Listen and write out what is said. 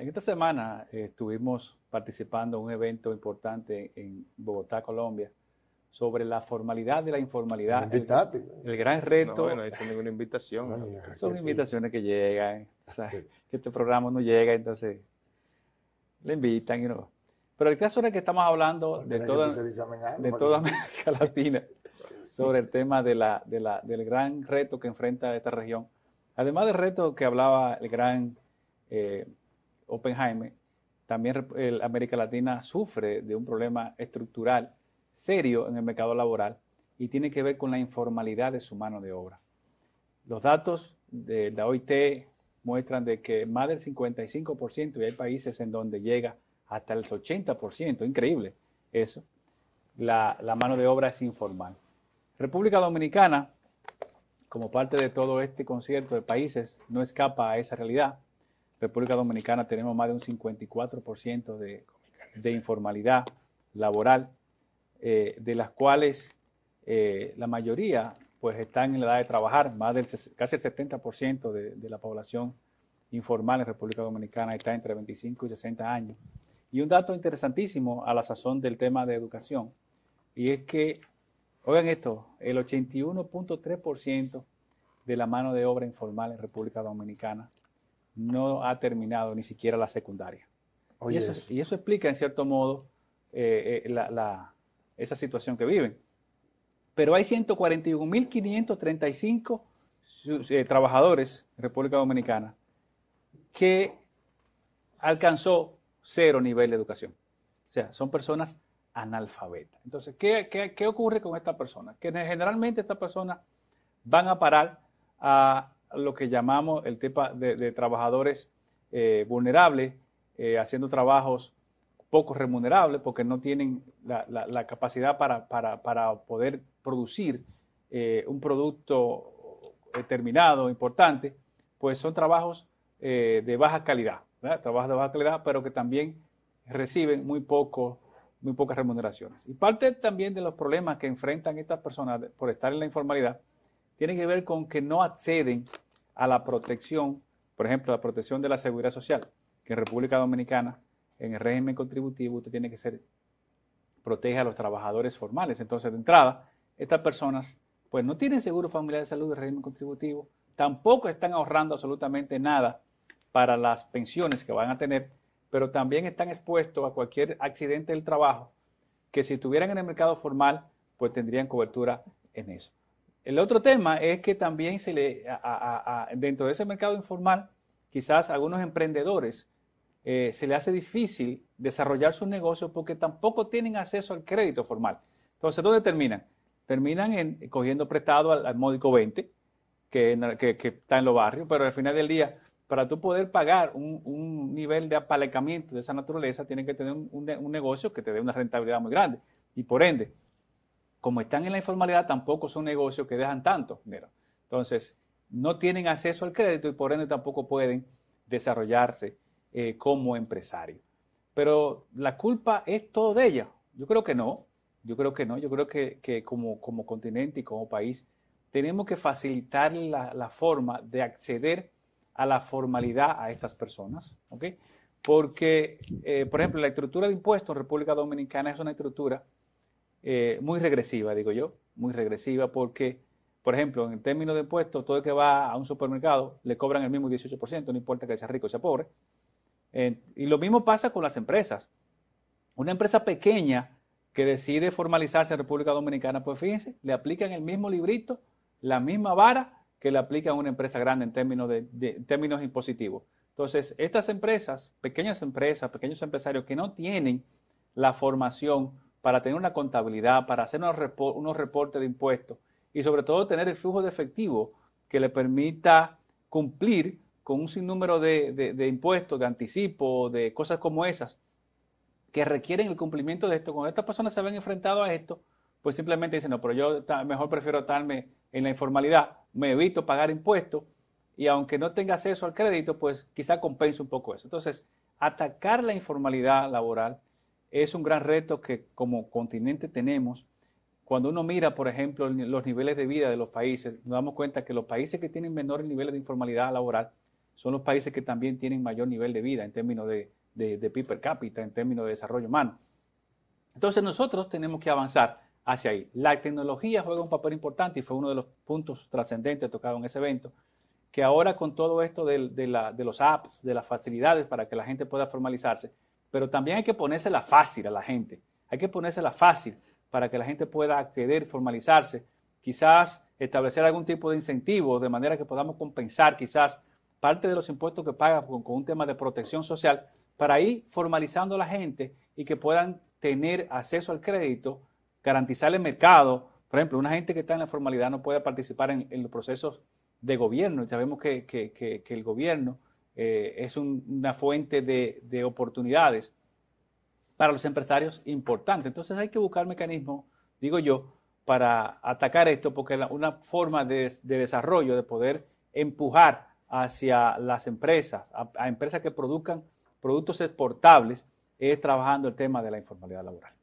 En esta semana eh, estuvimos participando en un evento importante en Bogotá, Colombia, sobre la formalidad de la informalidad. El, gran reto. No, bueno, esto ninguna invitación. Son invitaciones que llegan, que este programa no llega, entonces le invitan y no. Pero el caso es que estamos hablando de toda, de toda América Latina sobre el tema del gran reto que enfrenta esta región. Además del reto que hablaba el gran eh, Oppenheimer, también América Latina sufre de un problema estructural serio en el mercado laboral y tiene que ver con la informalidad de su mano de obra. Los datos de la OIT muestran de que más del 55%, y hay países en donde llega hasta el 80%, increíble eso, la mano de obra es informal. República Dominicana, como parte de todo este concierto de países, no escapa a esa realidad. República Dominicana tenemos más de un 54% de, informalidad laboral, eh, de las cuales eh, la mayoría pues están en la edad de trabajar, más del casi el 70% de la población informal en República Dominicana está entre 25 y 60 años. Y un dato interesantísimo a la sazón del tema de educación, y es que, oigan esto, el 81.3% de la mano de obra informal en República Dominicana no ha terminado ni siquiera la secundaria. y, eso, explica, en cierto modo, eh, eh, esa situación que viven. Pero hay 141.535 eh, trabajadores en República Dominicana que alcanzó cero nivel de educación. O sea, son personas analfabetas. Entonces, ¿qué, ocurre con estas persona? Que generalmente estas personas van a parar a lo que llamamos el tema de, trabajadores eh, vulnerables, eh, haciendo trabajos poco remunerables porque no tienen la, capacidad para, poder producir eh, un producto determinado, importante, pues son trabajos de baja calidad, trabajos de baja calidad, pero que también reciben muy poco muy pocas remuneraciones. Y parte también de los problemas que enfrentan estas personas por estar en la informalidad tiene que ver con que no acceden a la protección, por ejemplo, la protección de la seguridad social, que en República Dominicana, en el régimen contributivo, usted tiene que ser, protege a los trabajadores formales. Entonces, de entrada, estas personas pues no tienen seguro familiar de salud del régimen contributivo, tampoco están ahorrando absolutamente nada para las pensiones que van a tener, pero también están expuestos a cualquier accidente del trabajo que si estuvieran en el mercado formal, pues tendrían cobertura en eso. El otro tema es que también dentro de ese mercado informal, quizás a algunos emprendedores eh, se les hace difícil desarrollar sus negocios porque tampoco tienen acceso al crédito formal. Entonces, ¿dónde terminan? Terminan cogiendo prestado al, módico 20, que, está en los barrios, pero al final del día, para tú poder pagar un, nivel de apalancamiento de esa naturaleza, tienes que tener un negocio que te dé una rentabilidad muy grande. Y por ende, como están en la informalidad, tampoco son negocios que dejan tanto dinero. Entonces, no tienen acceso al crédito y por ende tampoco pueden desarrollarse eh, como empresarios. Pero la culpa es todo de ella. Yo creo que no, yo creo que no, yo creo que, como, continente y como país tenemos que facilitar la, forma de acceder a la formalidad a estas personas, ¿ok? Porque, eh, por ejemplo, la estructura de impuestos en República Dominicana es una estructura eh, muy regresiva, digo yo, muy regresiva, porque, por ejemplo, en términos de impuestos, todo el que va a un supermercado le cobran el mismo 18%, no importa que sea rico o sea pobre. y lo mismo pasa con las empresas. Una empresa pequeña que decide formalizarse en República Dominicana, pues fíjense, le aplican el mismo librito, la misma vara que le aplican a una empresa grande en términos, de, términos impositivos. Entonces, estas empresas, pequeñas empresas, pequeños empresarios que no tienen la formación para tener una contabilidad, para hacer unos, reportes de impuestos y sobre todo tener el flujo de efectivo que le permita cumplir con un sinnúmero de, de impuestos, de anticipo, de cosas como esas que requieren el cumplimiento de esto. Cuando estas personas se ven enfrentadas a esto, pues simplemente dicen, no, pero yo mejor prefiero estarme en la informalidad, me evito pagar impuestos y aunque no tenga acceso al crédito, pues quizá compense un poco eso. Entonces, atacar la informalidad laboral es un gran reto que como continente tenemos. Cuando uno mira, por ejemplo, los niveles de vida de los países, nos damos cuenta que los países que tienen menores niveles de informalidad laboral son los países que también tienen mayor nivel de vida en términos de, PIB per cápita, en términos de desarrollo humano. Entonces nosotros tenemos que avanzar hacia ahí. La tecnología juega un papel importante y fue uno de los puntos trascendentes tocados en ese evento, que ahora con todo esto de los apps, de las facilidades para que la gente pueda formalizarse, pero también hay que ponérsela fácil a la gente. Hay que ponérsela fácil para que la gente pueda acceder, formalizarse, quizás establecer algún tipo de incentivo de manera que podamos compensar quizás parte de los impuestos que paga con, un tema de protección social para ir formalizando a la gente y que puedan tener acceso al crédito, garantizar el mercado. Por ejemplo, una gente que está en la formalidad no puede participar en, los procesos de gobierno. sabemos que el gobierno eh, es una fuente de, oportunidades para los empresarios importante. Entonces hay que buscar mecanismos, digo yo, para atacar esto, porque una forma de, desarrollo, de poder empujar hacia las empresas, a, a empresas que produzcan productos exportables, es trabajando el tema de la informalidad laboral.